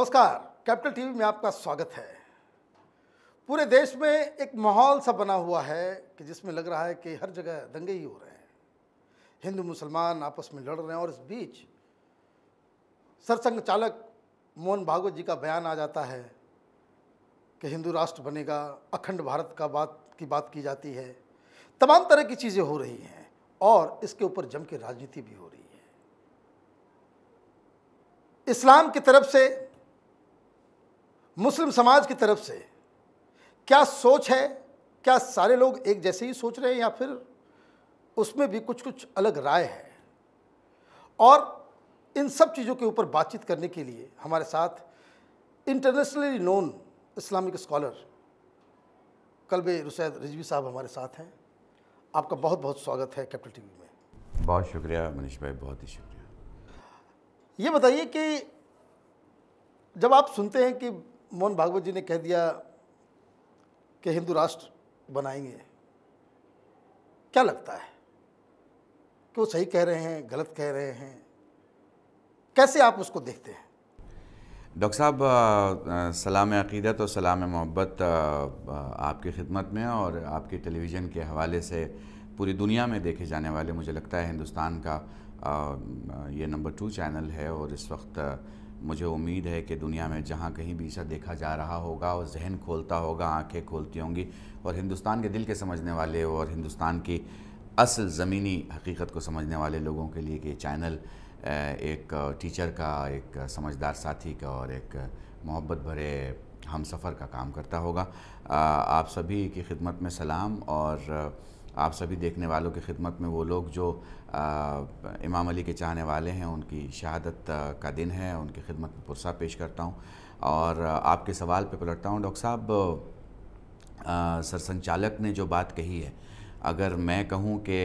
नमस्कार capital TV में आपका स्वागत है पूरे देश में एक माहौल सा बना हुआ है कि जिसमें लग रहा है कि हर जगह दंगे ही हो रहे हैं हिंदू मुसलमान आपस में लड़ रहे हैं और इस बीच सरसंघ चालक मोहन भागवत जी का बयान आ जाता है कि हिंदू राष्ट्र बनेगा अखंड भारत का बात की बात की जाती है तमाम तरह की चीज़ें हो रही हैं और इसके ऊपर जम के राजनीति भी हो रही है इस्लाम की तरफ से मुस्लिम समाज की तरफ से क्या सोच है क्या सारे लोग एक जैसे ही सोच रहे हैं या फिर उसमें भी कुछ कुछ अलग राय है और इन सब चीज़ों के ऊपर बातचीत करने के लिए हमारे साथ internationally known Islamic scholar Kalb Rushaid Rizvi साहब हमारे साथ हैं आपका बहुत बहुत स्वागत है कैपिटल टीवी में बहुत शुक्रिया मनीष भाई बहुत ही शुक्रिया ये बताइए कि जब आप सुनते हैं कि मोहन भागवत जी ने कह दिया कि हिंदू राष्ट्र बनाएंगे क्या लगता है कि वो सही कह रहे हैं गलत कह रहे हैं कैसे आप उसको देखते हैं डॉक्टर साहब सलाम अकीदत और सलाम मोहब्बत आपकी खिदमत में और आपके टेलीविज़न के हवाले से पूरी दुनिया में देखे जाने वाले मुझे लगता है हिंदुस्तान का ये नंबर टू चैनल है और इस वक्त मुझे उम्मीद है कि दुनिया में जहाँ कहीं भी इसे देखा जा रहा होगा और जहन खोलता होगा आंखें खोलती होंगी और हिंदुस्तान के दिल के समझने वाले और हिंदुस्तान की असल ज़मीनी हकीकत को समझने वाले लोगों के लिए कि चैनल एक टीचर का एक समझदार साथी का और एक मोहब्बत भरे हम सफ़र का काम करता होगा आप सभी की खिदमत में सलाम और आप सभी देखने वालों की खिदमत में वो लोग जो आ, इमाम अली के चाहने वाले हैं उनकी शहादत का दिन है उनकी खिदमत में पुरसा पेश करता हूँ और आपके सवाल पे पलटता हूँ डॉक्टर साहब सरसंचालक ने जो बात कही है अगर मैं कहूँ कि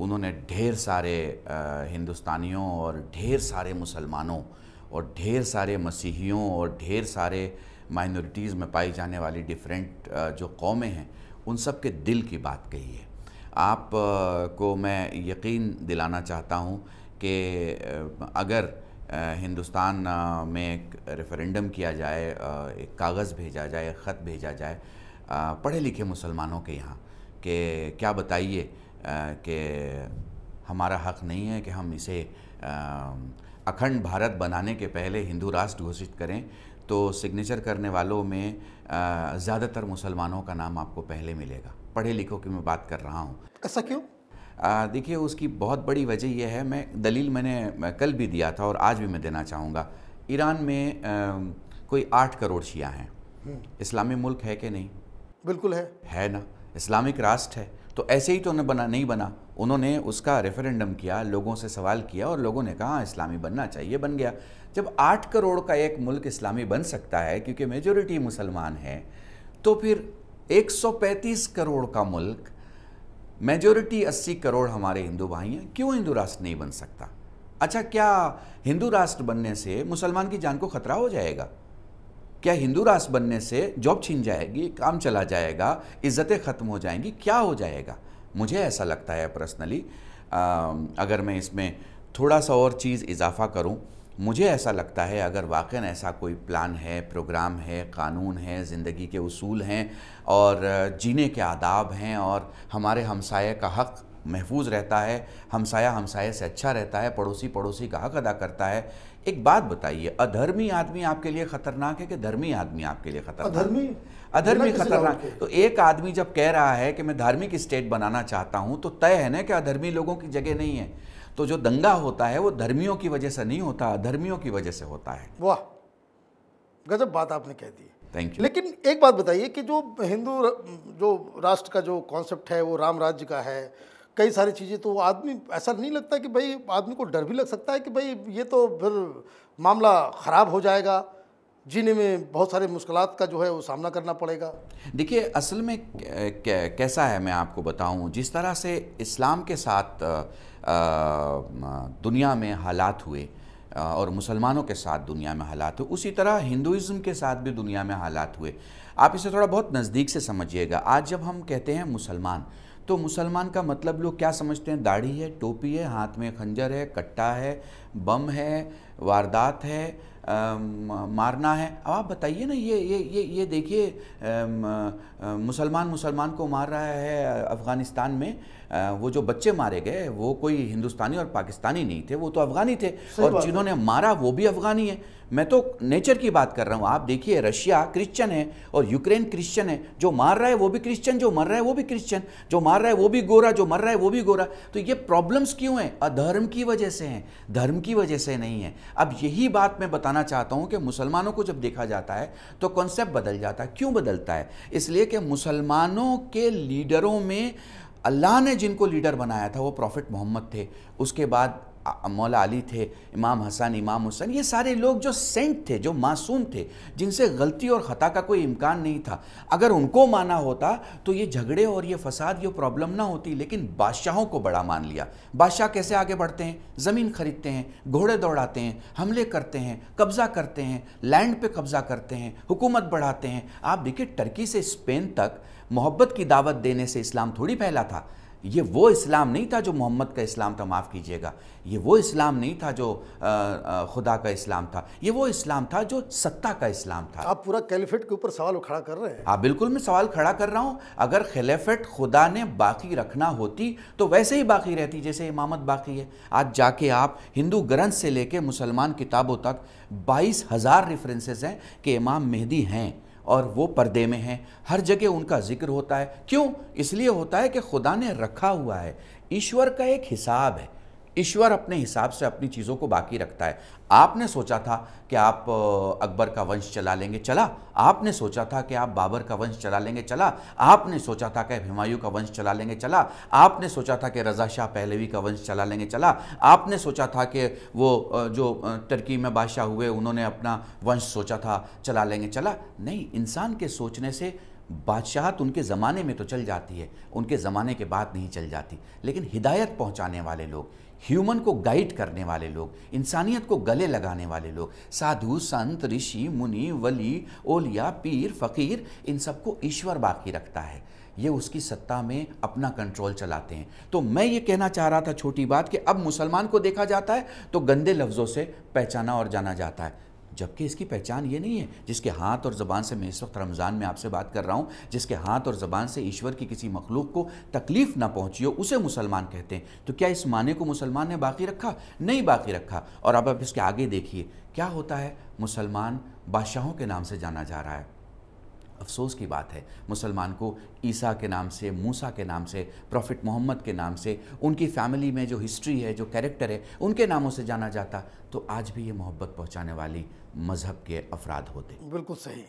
उन्होंने ढेर सारे आ, हिंदुस्तानियों और ढेर सारे मुसलमानों और ढेर सारे मसीहियों और ढेर सारे माइनॉरिटीज़ में पाई जाने वाली डिफरेंट जो कौमें हैं उन सब के दिल की बात कही है आप को मैं यकीन दिलाना चाहता हूँ कि अगर हिंदुस्तान में एक रेफरेंडम किया जाए एक कागज़ भेजा जाए एक ख़त भेजा जाए पढ़े लिखे मुसलमानों के यहाँ कि क्या बताइए कि हमारा हक़ नहीं है कि हम इसे अखंड भारत बनाने के पहले हिंदू राष्ट्र घोषित करें तो सिग्नेचर करने वालों में ज़्यादातर मुसलमानों का नाम आपको पहले मिलेगा पढ़े लिखों की मैं बात कर रहा हूँ ऐसा क्यों देखिए उसकी बहुत बड़ी वजह यह है मैं दलील मैंने कल भी दिया था और आज भी मैं देना चाहूँगा ईरान में आ, कोई आठ करोड़ शिया हैं हम्म। इस्लामी मुल्क है कि नहीं बिल्कुल है है ना इस्लामिक राष्ट्र है तो ऐसे ही तो उन्हें बना नहीं बना उन्होंने उसका रेफरेंडम किया लोगों से सवाल किया और लोगों ने कहा हाँ, इस्लामी बनना चाहिए बन गया जब आठ करोड़ का एक मुल्क इस्लामी बन सकता है क्योंकि मेजोरिटी मुसलमान है तो फिर 135 करोड़ का मुल्क मेजोरिटी 80 करोड़ हमारे हिंदू भाई हैं क्यों हिंदू राष्ट्र नहीं बन सकता अच्छा क्या हिंदू राष्ट्र बनने से मुसलमान की जान को खतरा हो जाएगा क्या हिंदू राष्ट्र बनने से जॉब छीन जाएगी काम चला जाएगा इज्जतें ख़त्म हो जाएंगी क्या हो जाएगा मुझे ऐसा लगता है पर्सनली अगर मैं इसमें थोड़ा सा और चीज़ इजाफा करूं मुझे ऐसा लगता है अगर वाक़ ऐसा कोई प्लान है प्रोग्राम है कानून है ज़िंदगी के उसूल हैं और जीने के आदाब हैं और हमारे हमसाये का हक़ महफूज रहता है हमसाया हमसाये से अच्छा रहता है पड़ोसी पड़ोसी का हक अदा करता है एक बात बताइए अधर्मी आदमी आपके लिए खतरनाक है कि धर्मी आदमी आपके लिए खतरनाक अधर्मी अधर्मी खतरनाक तो एक आदमी जब कह रहा है कि मैं धार्मिक स्टेट बनाना चाहता हूँ तो तय है ना कि अधर्मी लोगों की जगह नहीं है तो जो दंगा होता है वो धर्मियों की वजह से नहीं होता धर्मियों की वजह से होता है वाह गजब बात आपने कह दी थैंक यू लेकिन एक बात बताइए कि जो हिंदू जो राष्ट्र का जो कॉन्सेप्ट है वो राम राज्य का है कई सारी चीज़ें तो आदमी ऐसा नहीं लगता कि भाई आदमी को डर भी लग सकता है कि भाई ये तो फिर मामला ख़राब हो जाएगा जीने में बहुत सारे मुश्किल का जो है वो सामना करना पड़ेगा देखिए असल में कैसा है मैं आपको बताऊं जिस तरह से इस्लाम के साथ दुनिया में हालात हुए और मुसलमानों के साथ दुनिया में हालात हुए उसी तरह हिंदुज़म के साथ भी दुनिया में हालात हुए आप इसे थोड़ा बहुत नज़दीक से समझिएगा आज जब हम कहते हैं मुसलमान तो मुसलमान का मतलब लोग क्या समझते हैं दाढ़ी है टोपी है हाथ में खंजर है कट्टा है बम है वारदात है मारना है अब आप बताइए ना ये ये ये ये देखिए मुसलमान मुसलमान को मार रहा है अफ़गानिस्तान में वो जो बच्चे मारे गए वो कोई हिंदुस्तानी और पाकिस्तानी नहीं थे वो तो अफगानी थे और जिन्होंने मारा वो भी अफगानी है मैं तो नेचर की बात कर रहा हूँ आप देखिए रशिया क्रिश्चियन है और यूक्रेन क्रिश्चियन है जो मार रहा है वो भी क्रिश्चियन जो मर रहा है वो भी क्रिश्चियन जो मार रहा है वो भी गोरा जो मर रहा है वो भी गोरा तो ये प्रॉब्लम्स क्यों हैं अधर्म की वजह से हैं धर्म की वजह से नहीं है अब यही बात मैं बताना चाहता हूँ कि मुसलमानों को जब देखा जाता है तो कॉन्सेप्ट बदल जाता है क्यों बदलता है इसलिए कि मुसलमानों के लीडरों में अल्लाह ने जिनको लीडर बनाया था वो प्रॉफिट मोहम्मद थे उसके बाद मौला अली थे इमाम हसन इमाम हुसैन ये सारे लोग जो सेंट थे जो मासूम थे जिनसे गलती और ख़ता का कोई इम्कान नहीं था अगर उनको माना होता तो ये झगड़े और ये फसाद ये प्रॉब्लम ना होती लेकिन बादशाहों को बड़ा मान लिया बादशाह कैसे आगे बढ़ते हैं ज़मीन खरीदते हैं घोड़े दौड़ाते हैं हमले करते हैं कब्ज़ा करते हैं लैंड पे कब्ज़ा करते हैं हुकूमत बढ़ाते हैं आप देखिए टर्की से स्पेन तक मोहब्बत की दावत देने से इस्लाम थोड़ी फैला था ये वो इस्लाम नहीं था जो मोहम्मद का इस्लाम था माफ़ कीजिएगा ये वो इस्लाम नहीं था जो आ, आ, खुदा का इस्लाम था ये वो इस्लाम था जो सत्ता का इस्लाम था आप पूरा कैलिफेट के ऊपर सवाल खड़ा कर रहे हैं हाँ बिल्कुल मैं सवाल खड़ा कर रहा हूँ अगर खिलाफत खुदा ने बाकी रखना होती तो वैसे ही बाकी रहती जैसे इमामत बाकी है आज जाके आप हिंदू ग्रंथ से लेके मुसलमान किताबों तक बाईस हज़ार रेफरेंसेज हैं कि इमाम मेहदी हैं और वो पर्दे में हैं हर जगह उनका जिक्र होता है क्यों इसलिए होता है कि खुदा ने रखा हुआ है ईश्वर का एक हिसाब है ईश्वर अपने हिसाब से अपनी चीज़ों को बाकी रखता है आपने सोचा था कि आप अकबर का वंश चला लेंगे चला आपने सोचा था कि आप बाबर का वंश चला लेंगे चला आपने सोचा था कि हिमायू का वंश चला लेंगे चला आपने सोचा था कि रज़ा शाह पहलवी का वंश चला लेंगे चला आपने सोचा था कि वो जो टर्की में बादशाह हुए उन्होंने अपना वंश सोचा था चला लेंगे चला नहीं इंसान के सोचने से बादशाहत उनके ज़माने में तो चल जाती है उनके ज़माने के बाद नहीं चल जाती लेकिन हिदायत पहुँचाने वाले लोग ह्यूमन को गाइड करने वाले लोग इंसानियत को गले लगाने वाले लोग साधु संत ऋषि मुनि वली ओलिया पीर फ़कीर इन सबको ईश्वर बाकी रखता है ये उसकी सत्ता में अपना कंट्रोल चलाते हैं तो मैं ये कहना चाह रहा था छोटी बात कि अब मुसलमान को देखा जाता है तो गंदे लफ्ज़ों से पहचाना और जाना जाता है जबकि इसकी पहचान ये नहीं है जिसके हाथ और ज़बान से मैं इस वक्त रमज़ान में आपसे बात कर रहा हूँ जिसके हाथ और ज़बान से ईश्वर की किसी मखलूक को तकलीफ़ ना पहुँची हो उसे मुसलमान कहते हैं तो क्या इस माने को मुसलमान ने बाकी रखा नहीं बाकी रखा और अब आप इसके आगे देखिए क्या होता है मुसलमान बादशाहों के नाम से जाना जा रहा है अफसोस की बात है मुसलमान को ईसा के नाम से मूसा के नाम से प्रॉफिट मोहम्मद के नाम से उनकी फैमिली में जो हिस्ट्री है जो कैरेक्टर है उनके नामों से जाना जाता तो आज भी ये मोहब्बत पहुँचाने वाली मज़हब के अफराद होते बिल्कुल सही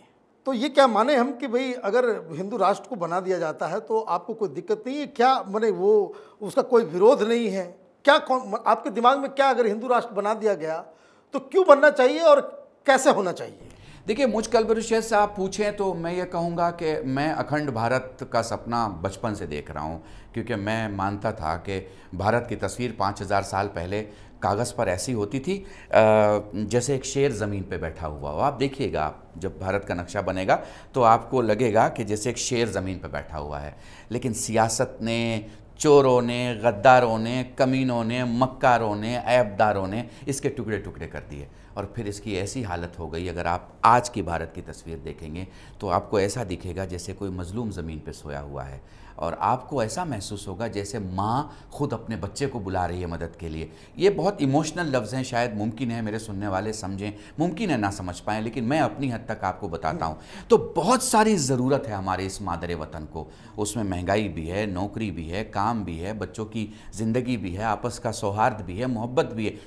तो ये क्या माने हम कि भाई अगर हिंदू राष्ट्र को बना दिया जाता है तो आपको कोई दिक्कत नहीं है क्या माने वो उसका कोई विरोध नहीं है क्या आपके दिमाग में क्या अगर हिंदू राष्ट्र बना दिया गया तो क्यों बनना चाहिए और कैसे होना चाहिए देखिए मुझ कलबरुशेद से आप पूछें तो मैं ये कहूँगा कि मैं अखंड भारत का सपना बचपन से देख रहा हूँ क्योंकि मैं मानता था कि भारत की तस्वीर 5000 साल पहले कागज़ पर ऐसी होती थी जैसे एक शेर ज़मीन पर बैठा हुआ हो आप देखिएगा आप जब भारत का नक्शा बनेगा तो आपको लगेगा कि जैसे एक शेर ज़मीन पर बैठा हुआ है लेकिन सियासत ने चोरों ने गद्दारों ने कमीनों ने मक्कारों ने ऐबदारों ने इसके टुकड़े टुकड़े कर दिए और फिर इसकी ऐसी हालत हो गई अगर आप आज की भारत की तस्वीर देखेंगे तो आपको ऐसा दिखेगा जैसे कोई मज़लूम ज़मीन पर सोया हुआ है और आपको ऐसा महसूस होगा जैसे माँ खुद अपने बच्चे को बुला रही है मदद के लिए ये बहुत इमोशनल लफ्ज़ हैं शायद मुमकिन है मेरे सुनने वाले समझें मुमकिन है ना समझ पाएँ लेकिन मैं अपनी हद तक आपको बताता हूँ तो बहुत सारी ज़रूरत है हमारे इस मादरे वतन को उसमें महंगाई भी है नौकरी भी है काम भी है बच्चों की ज़िंदगी भी है आपस का सौहार्द भी है मोहब्बत भी है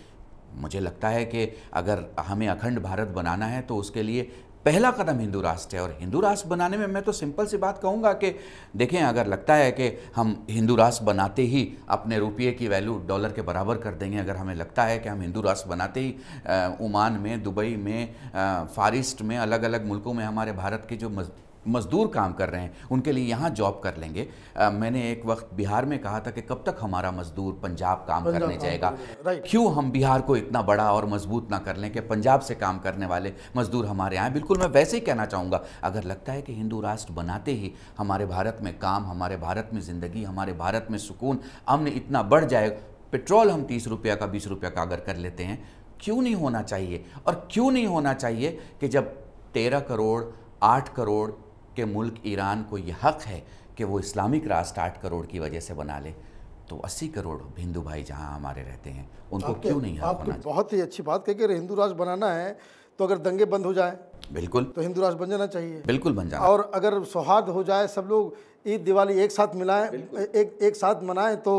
मुझे लगता है कि अगर हमें अखंड भारत बनाना है तो उसके लिए पहला कदम हिंदू राष्ट्र है और हिंदू राष्ट्र बनाने में मैं तो सिंपल सी बात कहूँगा कि देखें अगर लगता है कि हम हिंदू राष्ट्र बनाते ही अपने रुपये की वैल्यू डॉलर के बराबर कर देंगे अगर हमें लगता है कि हम हिंदू राष्ट्र बनाते ही ओमान में दुबई में फारिस्ट में अलग अलग मुल्कों में हमारे भारत की जो मज़दूर काम कर रहे हैं उनके लिए यहाँ जॉब कर लेंगे आ, मैंने एक वक्त बिहार में कहा था कि कब तक हमारा मज़दूर पंजाब काम करने जाएगा क्यों हम बिहार को इतना बड़ा और मजबूत ना कर लें कि पंजाब से काम करने वाले मज़दूर हमारे यहाँ बिल्कुल मैं वैसे ही कहना चाहूँगा अगर लगता है कि हिंदू राष्ट्र बनाते ही हमारे भारत में काम हमारे भारत में ज़िंदगी हमारे भारत में सुकून अमन इतना बढ़ जाएगा पेट्रोल हम तीस रुपया का बीस रुपया का अगर कर लेते हैं क्यों नहीं होना चाहिए और क्यों नहीं होना चाहिए कि जब तेरह करोड़ आठ करोड़ कि मुल्क ईरान को यह हक है कि वो इस्लामिक राष्ट्र आठ करोड़ की वजह से बना ले तो 80 करोड़ हिंदू भाई जहाँ हमारे रहते हैं उनको क्यों नहीं हक बनाना बहुत ही अच्छी बात कही कि हिंदू राष्ट्र बनाना है तो अगर दंगे बंद हो जाए बिल्कुल तो हिंदू राष्ट्र बन जाना चाहिए बिल्कुल बन जाना और अगर सौहार्द हो जाए सब लोग ईद दिवाली एक साथ मिलाएं एक एक साथ मनाएं तो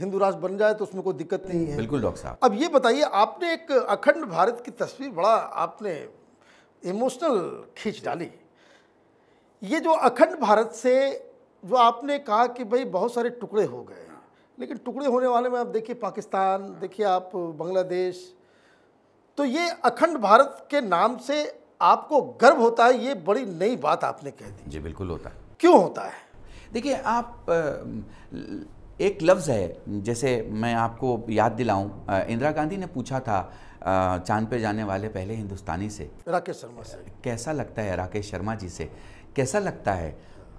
हिंदू राष्ट्र बन जाए तो उसमें कोई दिक्कत नहीं है बिल्कुल डॉक्टर साहब अब ये बताइए आपने एक अखंड भारत की तस्वीर बड़ा आपने इमोशनल खींच डाली ये जो अखंड भारत से जो आपने कहा कि भाई बहुत सारे टुकड़े हो गए लेकिन टुकड़े होने वाले में आप देखिए पाकिस्तान देखिए आप बांग्लादेश तो ये अखंड भारत के नाम से आपको गर्व होता है ये बड़ी नई बात आपने कह दी जी बिल्कुल होता है क्यों होता है देखिए आप एक लफ्ज़ है जैसे मैं आपको याद दिलाऊं इंदिरा गांधी ने पूछा था चांद पे जाने वाले पहले हिंदुस्तानी से राकेश शर्मा से कैसा लगता है राकेश शर्मा जी से कैसा लगता है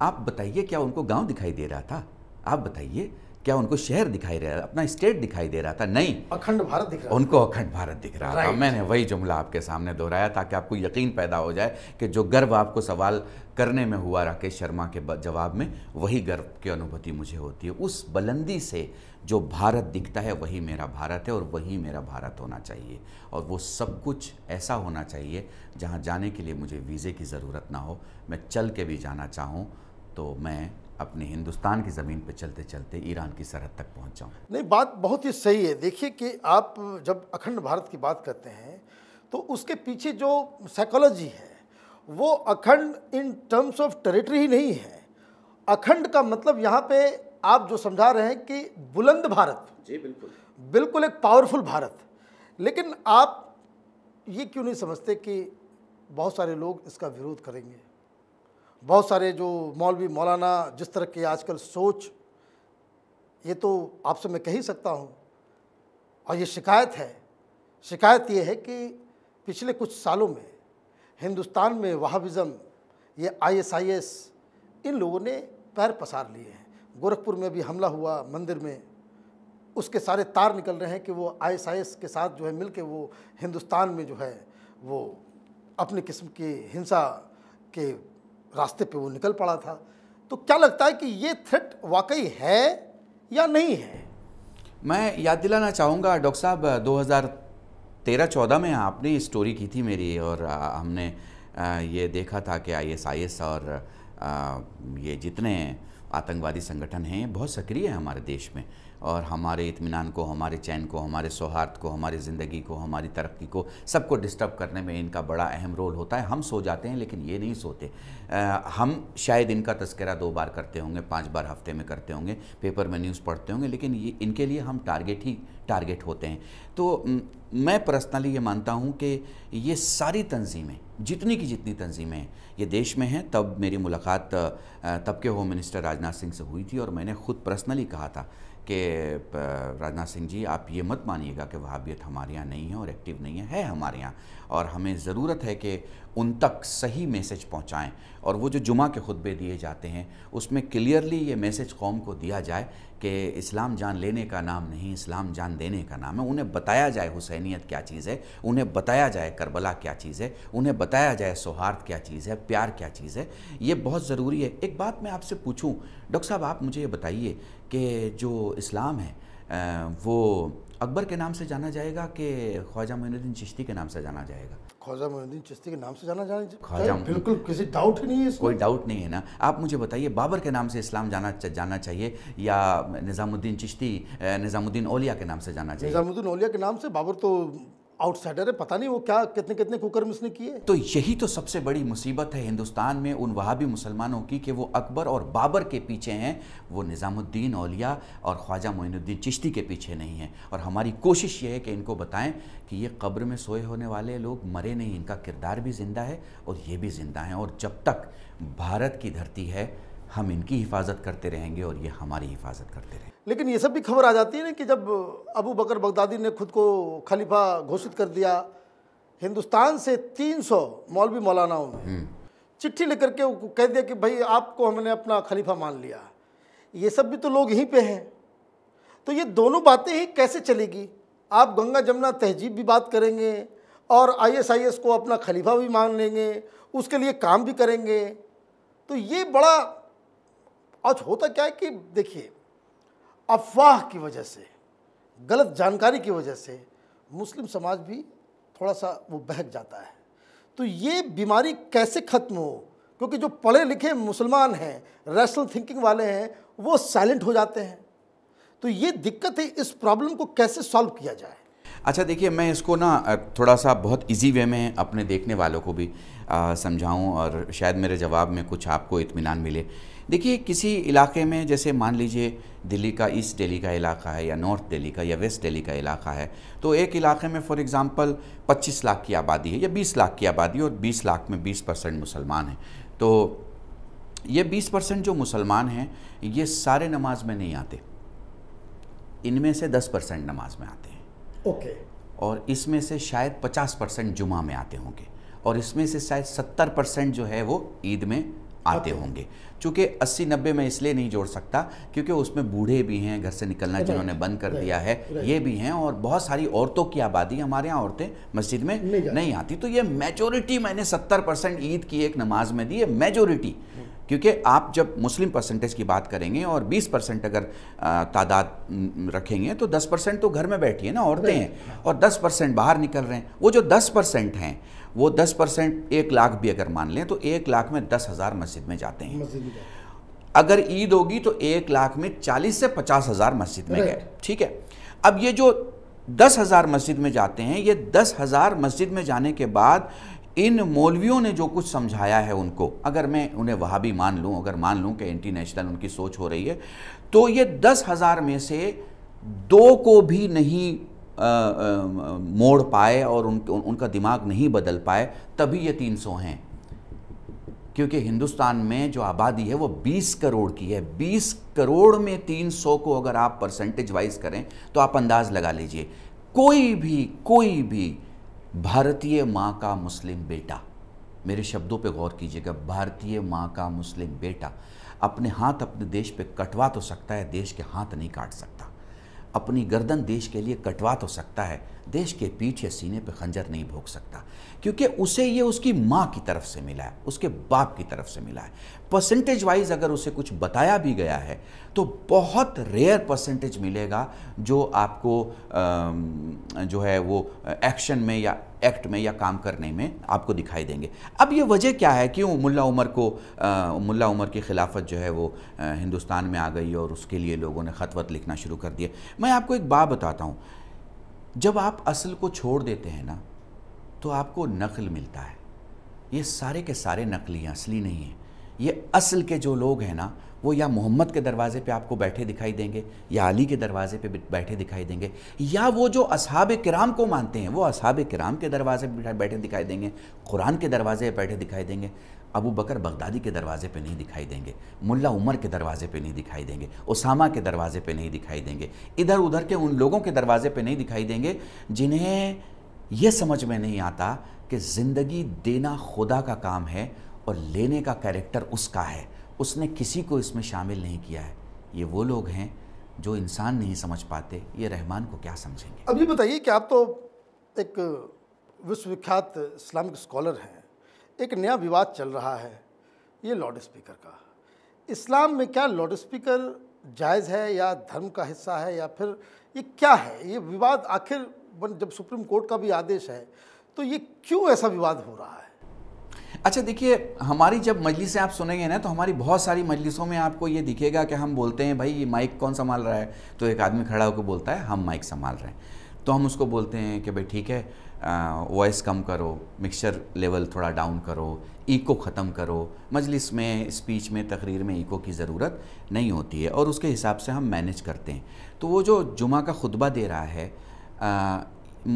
आप बताइए क्या उनको गांव दिखाई दे रहा था आप बताइए क्या उनको शहर दिखाई दे रहा अपना स्टेट दिखाई दे रहा था नहीं अखंड भारत दिख रहा उनको अखंड भारत दिख रहा था मैंने वही जुमला आपके सामने दोहराया ताकि आपको यकीन पैदा हो जाए कि जो गर्व आपको सवाल करने में हुआ राकेश शर्मा के जवाब में वही गर्व की अनुभूति मुझे होती है उस बुलंदी से जो भारत दिखता है वही मेरा भारत है और वही मेरा भारत होना चाहिए और वो सब कुछ ऐसा होना चाहिए जहाँ जाने के लिए मुझे वीज़े की ज़रूरत ना हो मैं चल के भी जाना चाहूँ तो मैं अपने हिंदुस्तान की ज़मीन पर चलते चलते ईरान की सरहद तक पहुँच जाऊँ नहीं बात बहुत ही सही है देखिए कि आप जब अखंड भारत की बात करते हैं तो उसके पीछे जो साइकोलॉजी है वो अखंड इन टर्म्स ऑफ टेरिटरी ही नहीं है अखंड का मतलब यहाँ पे आप जो समझा रहे हैं कि बुलंद भारत जी बिल्कुल बिल्कुल एक पावरफुल भारत लेकिन आप ये क्यों नहीं समझते कि बहुत सारे लोग इसका विरोध करेंगे बहुत सारे जो मौलवी मौलाना जिस तरह की आजकल सोच ये तो आपसे मैं कह ही सकता हूँ और ये शिकायत है शिकायत ये है कि पिछले कुछ सालों में हिंदुस्तान में वहाविज़म ये आईएसआईएस इन लोगों ने पैर पसार लिए हैं गोरखपुर में भी हमला हुआ मंदिर में उसके सारे तार निकल रहे हैं कि वो आईएसआईएस के साथ जो है मिल वो हिंदुस्तान में जो है वो अपनी किस्म की हिंसा के रास्ते पे वो निकल पड़ा था तो क्या लगता है कि ये थ्रेट वाकई है या नहीं है मैं याद दिलाना चाहूँगा डॉक्टर साहब 2013-14 में आपने स्टोरी की थी मेरी और हमने ये देखा था कि आई एस आई एस और ये जितने आतंकवादी संगठन हैं बहुत सक्रिय हैं हमारे देश में और हमारे इतमान को हमारे चैन को हमारे सौहार्द को हमारी ज़िंदगी को हमारी तरक्की को सबको डिस्टर्ब करने में इनका बड़ा अहम रोल होता है हम सो जाते हैं लेकिन ये नहीं सोते आ, हम शायद इनका तस्करा दो बार करते होंगे पाँच बार हफ्ते में करते होंगे पेपर में न्यूज़ पढ़ते होंगे लेकिन ये इनके लिए हम टारगेट ही टारगेट होते हैं तो मैं पर्सनली ये मानता हूँ कि ये सारी तंजीमें जितनी की जितनी तंजीमें ये देश में हैं तब मेरी मुलाकात तब के होम मिनिस्टर राजनाथ सिंह से हुई थी और मैंने खुद पर्सनली कहा था कि राजनाथ सिंह जी आप ये मत मानिएगा कि वहाबियत हमारे यहाँ नहीं है और एक्टिव नहीं है है हमारे यहाँ और हमें ज़रूरत है कि उन तक सही मैसेज पहुंचाएं और वो जो जुमा के खुतबे दिए जाते हैं उसमें क्लियरली ये मैसेज कौम को दिया जाए कि इस्लाम जान लेने का नाम नहीं इस्लाम जान देने का नाम है उन्हें बताया जाए हुसैनियत क्या चीज़ है उन्हें बताया जाए करबला क्या चीज़ है उन्हें बताया जाए सौहार्द क्या चीज़ है प्यार क्या चीज़ है ये बहुत ज़रूरी है एक बात मैं आपसे पूछूँ डॉक्टर साहब आप मुझे ये बताइए कि जो इस्लाम है वो अकबर के नाम से जाना जाएगा कि ख्वाजा मोइनुद्दीन चिश्ती के नाम से जाना जाएगा ख्वाजा मोइनुद्दीन चिश्ती के नाम से जाना जाएगा ख्वाजा बिल्कुल किसी डाउट नहीं है कोई डाउट नहीं है ना आप मुझे बताइए बाबर के नाम से इस्लाम जाना जाना चाहिए या निज़ामुद्दीन चिश्ती निज़ामुद्दीन ओलिया के नाम से जाना चाहिए निज़ामुद्दीन ओलिया के नाम से बाबर तो आउटसाइडर है पता नहीं वो क्या कितने कितने कुकर्म इसने किए तो यही तो सबसे बड़ी मुसीबत है हिंदुस्तान में उन वहाँ भी मुसलमानों की कि वो अकबर और बाबर के पीछे हैं वो निज़ामुद्दीन औलिया और ख्वाजा मोइनुद्दीन चिश्ती के पीछे नहीं हैं और हमारी कोशिश ये है कि इनको बताएं कि ये कब्र में सोए होने वाले लोग मरे नहीं इनका किरदार भी ज़िंदा है और ये भी ज़िंदा हैं और जब तक भारत की धरती है हम इनकी हिफाजत करते रहेंगे और ये हमारी हिफाजत करते रहेंगे लेकिन ये सब भी खबर आ जाती है ना कि जब अबू बकर बगदादी ने खुद को खलीफा घोषित कर दिया हिंदुस्तान से 300 मौलवी मौलानाओं ने हम्म। चिट्ठी लेकर करके कह दिया कि भाई आपको हमने अपना खलीफा मान लिया ये सब भी तो लोग यहीं पे हैं तो ये दोनों बातें ही कैसे चलेगी आप गंगा जमुना तहजीब भी बात करेंगे और आईएसआईएस को अपना खलीफा भी मान लेंगे उसके लिए काम भी करेंगे तो ये बड़ा आज होता क्या है कि देखिए अफवाह की वजह से गलत जानकारी की वजह से मुस्लिम समाज भी थोड़ा सा वो बहक जाता है तो ये बीमारी कैसे ख़त्म हो क्योंकि जो पढ़े लिखे मुसलमान हैं रैशनल थिंकिंग वाले हैं वो साइलेंट हो जाते हैं तो ये दिक्कत है इस प्रॉब्लम को कैसे सॉल्व किया जाए अच्छा देखिए मैं इसको ना थोड़ा सा बहुत इजी वे में अपने देखने वालों को भी समझाऊं और शायद मेरे जवाब में कुछ आपको इत्मीनान मिले देखिए किसी इलाके में जैसे मान लीजिए दिल्ली का ईस्ट दिल्ली का इलाका है या नॉर्थ दिल्ली का या वेस्ट दिल्ली का इलाका है तो एक इलाके में फॉर एग्ज़ाम्पल 25 लाख की आबादी है या 20 लाख की आबादी और 20 लाख में 20 परसेंट मुसलमान हैं तो ये 20 परसेंट जो मुसलमान हैं ये सारे नमाज में नहीं आते इनमें से दस परसेंट नमाज में आते हैं ओके और इसमें से शायद पचास परसेंट जुमा में आते होंगे और इसमें से शायद सत्तर परसेंट जो है वो ईद में आते होंगे चूंकि अस्सी नब्बे में इसलिए नहीं जोड़ सकता क्योंकि उसमें बूढ़े भी हैं घर से निकलना जिन्होंने बंद कर दिया है ये भी हैं और बहुत सारी औरतों की आबादी हमारे यहाँ औरतें मस्जिद में नहीं, नहीं आती तो ये मेजोरिटी मैंने सत्तर परसेंट ईद की एक नमाज में दी है मेजोरिटी क्योंकि आप जब मुस्लिम परसेंटेज की बात करेंगे और 20 परसेंट अगर तादाद रखेंगे तो 10 परसेंट तो घर में बैठी है ना औरतें हैं और 10 परसेंट बाहर निकल रहे हैं वो जो 10 परसेंट हैं वो दस परसेंट एक लाख भी अगर मान लें तो एक लाख में दस हज़ार मस्जिद में जाते हैं अगर ईद होगी तो एक लाख में चालीस से पचास हज़ार मस्जिद में गए ठीक है अब ये जो दस हज़ार मस्जिद में जाते हैं ये दस हज़ार मस्जिद में जाने के बाद इन मौलवियों ने जो कुछ समझाया है उनको अगर मैं उन्हें वहाँ भी मान लूँ अगर मान लूँ कि एंटी नेशनल उनकी सोच हो रही है तो ये दस हज़ार में से दो को भी नहीं मोड़ पाए और उन, उन उनका दिमाग नहीं बदल पाए तभी ये 300 हैं क्योंकि हिंदुस्तान में जो आबादी है वो 20 करोड़ की है 20 करोड़ में 300 को अगर आप परसेंटेज वाइज करें तो आप अंदाज लगा लीजिए कोई भी कोई भी भारतीय माँ का मुस्लिम बेटा मेरे शब्दों पे गौर कीजिएगा भारतीय माँ का मुस्लिम बेटा अपने हाथ अपने देश पे कटवा तो सकता है देश के हाथ नहीं काट सकता अपनी गर्दन देश के लिए कटवा तो सकता है देश के पीठ या सीने पर खंजर नहीं भोग सकता क्योंकि उसे ये उसकी माँ की तरफ से मिला है उसके बाप की तरफ से मिला है परसेंटेज वाइज अगर उसे कुछ बताया भी गया है तो बहुत रेयर परसेंटेज मिलेगा जो आपको जो है वो एक्शन में या एक्ट में या काम करने में आपको दिखाई देंगे अब ये वजह क्या है क्यों मुल्ला उमर को मुल्ला उमर की खिलाफत जो है वो हिंदुस्तान में आ गई और उसके लिए लोगों ने खतवत लिखना शुरू कर दिए मैं आपको एक बात बताता हूँ जब आप असल को छोड़ देते हैं ना तो आपको नकल मिलता है ये सारे के सारे नकली हैं असली नहीं हैं ये असल के जो लोग हैं ना वो या मोहम्मद के दरवाज़े पे आपको बैठे दिखाई देंगे या अली के दरवाज़े पे बैठे दिखाई देंगे या वो जो असहाब कराम को मानते हैं वो असहाब कराम के दरवाज़े बैठे दिखाई देंगे कुरान के दरवाज़े बैठे दिखाई देंगे अबू बकर बगदादी के दरवाजे पे नहीं दिखाई देंगे मुल्ला उमर के दरवाजे पे नहीं दिखाई देंगे ओसामा के दरवाजे पे नहीं दिखाई देंगे इधर उधर के उन लोगों के दरवाजे पे नहीं दिखाई देंगे जिन्हें यह समझ में नहीं आता कि ज़िंदगी देना खुदा का काम है और लेने का कैरेक्टर उसका है उसने किसी को इसमें शामिल नहीं किया है ये वो लोग हैं जो इंसान नहीं समझ पाते ये रहमान को क्या समझेंगे अब ये बताइए कि आप तो एक विश्वविख्यात इस्लामिक स्कॉलर हैं एक नया विवाद चल रहा है ये लाउड स्पीकर का इस्लाम में क्या लाउड स्पीकर जायज़ है या धर्म का हिस्सा है या फिर ये क्या है ये विवाद आखिर जब सुप्रीम कोर्ट का भी आदेश है तो ये क्यों ऐसा विवाद हो रहा है अच्छा देखिए हमारी जब मजलिसें आप सुनेंगे ना तो हमारी बहुत सारी मजलिसों में आपको ये दिखेगा कि हम बोलते हैं भाई ये माइक कौन संभाल रहा है तो एक आदमी खड़ा होकर बोलता है हम माइक संभाल रहे हैं तो हम उसको बोलते हैं कि भाई ठीक है वॉइस कम करो मिक्सचर लेवल थोड़ा डाउन करो ईको ख़त्म करो मजलिस में स्पीच में तकरीर में ईको की ज़रूरत नहीं होती है और उसके हिसाब से हम मैनेज करते हैं तो वो जो जुमा का खुतबा दे रहा है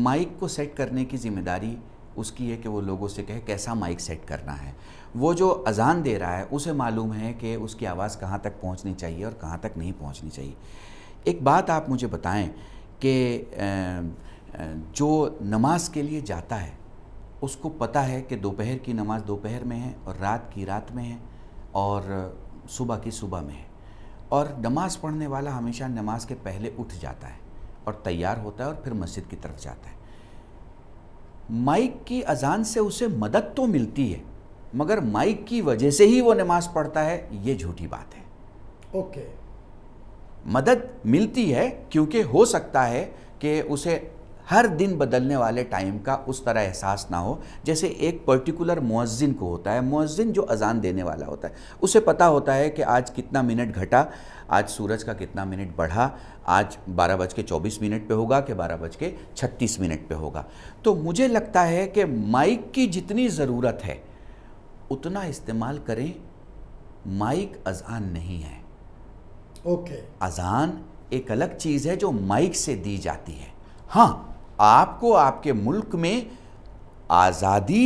माइक को सेट करने की ज़िम्मेदारी उसकी है कि वो लोगों से कहे कैसा माइक सेट करना है वो जो अजान दे रहा है उसे मालूम है कि उसकी आवाज़ कहाँ तक पहुँचनी चाहिए और कहाँ तक नहीं पहुँचनी चाहिए एक बात आप मुझे बताएं कि जो नमाज के लिए जाता है उसको पता है कि दोपहर की नमाज़ दोपहर में है और रात की रात में है और सुबह की सुबह में है और नमाज़ पढ़ने वाला हमेशा नमाज के पहले उठ जाता है और तैयार होता है और फिर मस्जिद की तरफ जाता है माइक की अजान से उसे मदद तो मिलती है मगर माइक की वजह से ही वो नमाज पढ़ता है ये झूठी बात है ओके okay. मदद मिलती है क्योंकि हो सकता है कि उसे हर दिन बदलने वाले टाइम का उस तरह एहसास ना हो जैसे एक पर्टिकुलर मुअज्जिन को होता है मुअज्जिन जो अजान देने वाला होता है उसे पता होता है कि आज कितना मिनट घटा आज सूरज का कितना मिनट बढ़ा आज बारह बज के चौबीस मिनट पर होगा कि बारह बज के छत्तीस मिनट पर होगा तो मुझे लगता है कि माइक की जितनी ज़रूरत है उतना इस्तेमाल करें माइक अजान नहीं है ओके okay. अजान एक अलग चीज़ है जो माइक से दी जाती है हाँ आपको आपके मुल्क में आज़ादी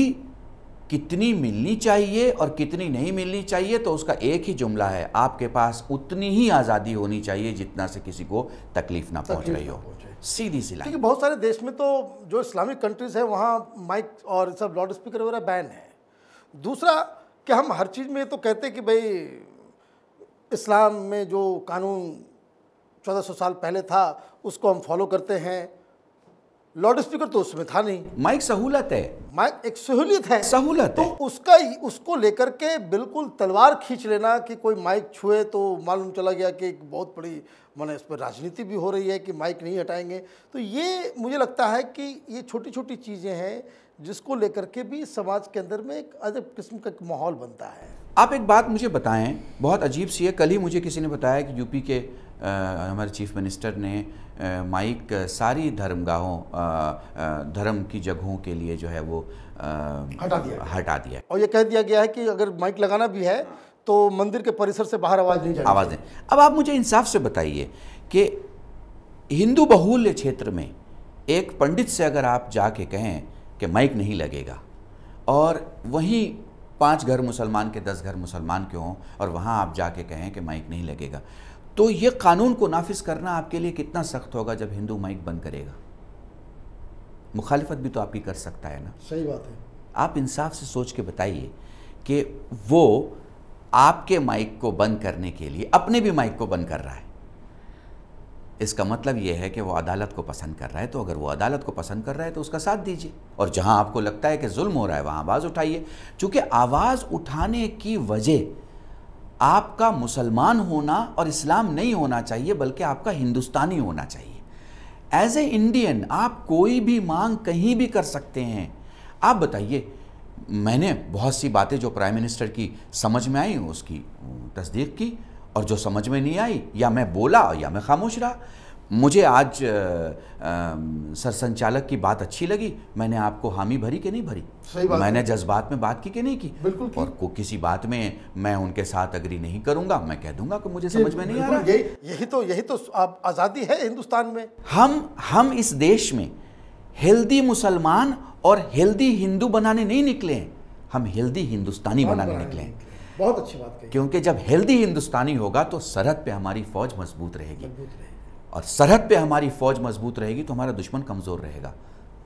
कितनी मिलनी चाहिए और कितनी नहीं मिलनी चाहिए तो उसका एक ही जुमला है आपके पास उतनी ही आज़ादी होनी चाहिए जितना से किसी को तकलीफ ना पहुंच रही हो सीधी सी लाइन बहुत सारे देश में तो जो इस्लामिक कंट्रीज़ हैं वहाँ माइक और सब लाउड स्पीकर वगैरह बैन है दूसरा कि हम हर चीज़ में तो कहते कि भाई इस्लाम में जो कानून चौदह साल पहले था उसको हम फॉलो करते हैं लाउड स्पीकर तो उसमें था नहीं माइक सहूलत है माइक एक सहूलियत है सहूलत तो है। उसका ही उसको लेकर के बिल्कुल तलवार खींच लेना कि कोई माइक छुए तो मालूम चला गया कि एक बहुत बड़ी मैंने इस पर राजनीति भी हो रही है कि माइक नहीं हटाएंगे तो ये मुझे लगता है कि ये छोटी छोटी चीज़ें हैं जिसको लेकर के भी समाज के अंदर में एक अजब किस्म का माहौल बनता है आप एक बात मुझे बताएं बहुत अजीब सी है कल ही मुझे किसी ने बताया कि यूपी के हमारे चीफ मिनिस्टर ने माइक सारी धर्मगाहों धर्म की जगहों के लिए जो है वो हटा दिया हटा दिया और ये कह दिया गया है कि अगर माइक लगाना भी है तो मंदिर के परिसर से बाहर आवाज़ नहीं आवाज़ नहीं अब आप मुझे इंसाफ से बताइए कि हिंदू बहुल्य क्षेत्र में एक पंडित से अगर आप जाके कहें कि माइक नहीं लगेगा और वहीं पांच घर मुसलमान के दस घर मुसलमान के हों और वहाँ आप जाके कहें कि माइक नहीं लगेगा तो ये कानून को नाफिज करना आपके लिए कितना सख्त होगा जब हिंदू माइक बंद करेगा मुखालफत भी तो आपकी कर सकता है ना सही बात है आप इंसाफ से सोच के बताइए कि वो आपके माइक को बंद करने के लिए अपने भी माइक को बंद कर रहा है इसका मतलब यह है कि वो अदालत को पसंद कर रहा है तो अगर वो अदालत को पसंद कर रहा है तो उसका साथ दीजिए और जहाँ आपको लगता है कि जुल्म हो रहा है वहाँ आवाज़ उठाइए चूंकि आवाज़ उठाने की वजह आपका मुसलमान होना और इस्लाम नहीं होना चाहिए बल्कि आपका हिंदुस्तानी होना चाहिए एज ए इंडियन आप कोई भी मांग कहीं भी कर सकते हैं आप बताइए मैंने बहुत सी बातें जो प्राइम मिनिस्टर की समझ में आई उसकी तस्दीक की और जो समझ में नहीं आई या मैं बोला या मैं खामोश रहा मुझे आज सर संचालक की बात अच्छी लगी मैंने आपको हामी भरी कि नहीं भरी सही बात मैंने जज्बात में बात की कि नहीं की बिल्कुल की। और को किसी बात में मैं उनके साथ अग्री नहीं करूंगा मैं कह दूंगा कि मुझे समझ में नहीं आ रहा यही यही तो यही तो आप आज़ादी है हिंदुस्तान में हम हम इस देश में हेल्दी मुसलमान और हेल्दी हिंदू बनाने नहीं निकले हैं हम हेल्दी हिंदुस्तानी बनाने निकले हैं बहुत अच्छी बात क्योंकि जब हेल्दी हिंदुस्तानी होगा तो सरहद पे हमारी फौज मजबूत रहेगी और सरहद पे हमारी फ़ौज मजबूत रहेगी तो हमारा दुश्मन कमज़ोर रहेगा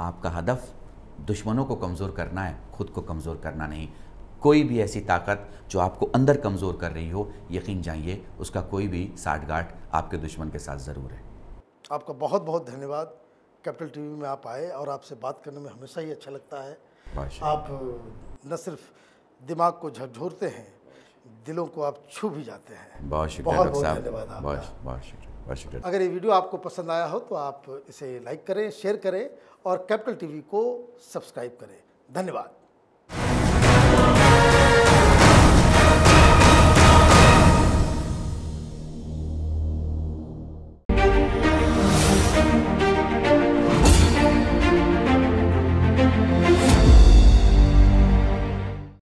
आपका हदफ दुश्मनों को कमज़ोर करना है खुद को कमज़ोर करना नहीं कोई भी ऐसी ताकत जो आपको अंदर कमज़ोर कर रही हो यकीन जाइए उसका कोई भी साठगांठ आपके दुश्मन के साथ ज़रूर है आपका बहुत बहुत धन्यवाद कैपिटल टीवी में आप आए और आपसे बात करने में हमेशा ही अच्छा लगता है आप न सिर्फ दिमाग को झकझोरते हैं दिलों को आप छू भी जाते हैं बहुत शुक्रिया बहुत धन्यवाद बहुत बहुत शुक्रिया वाशिंगटन अगर ये वीडियो आपको पसंद आया हो तो आप इसे लाइक करें शेयर करें और कैपिटल टीवी को सब्सक्राइब करें धन्यवाद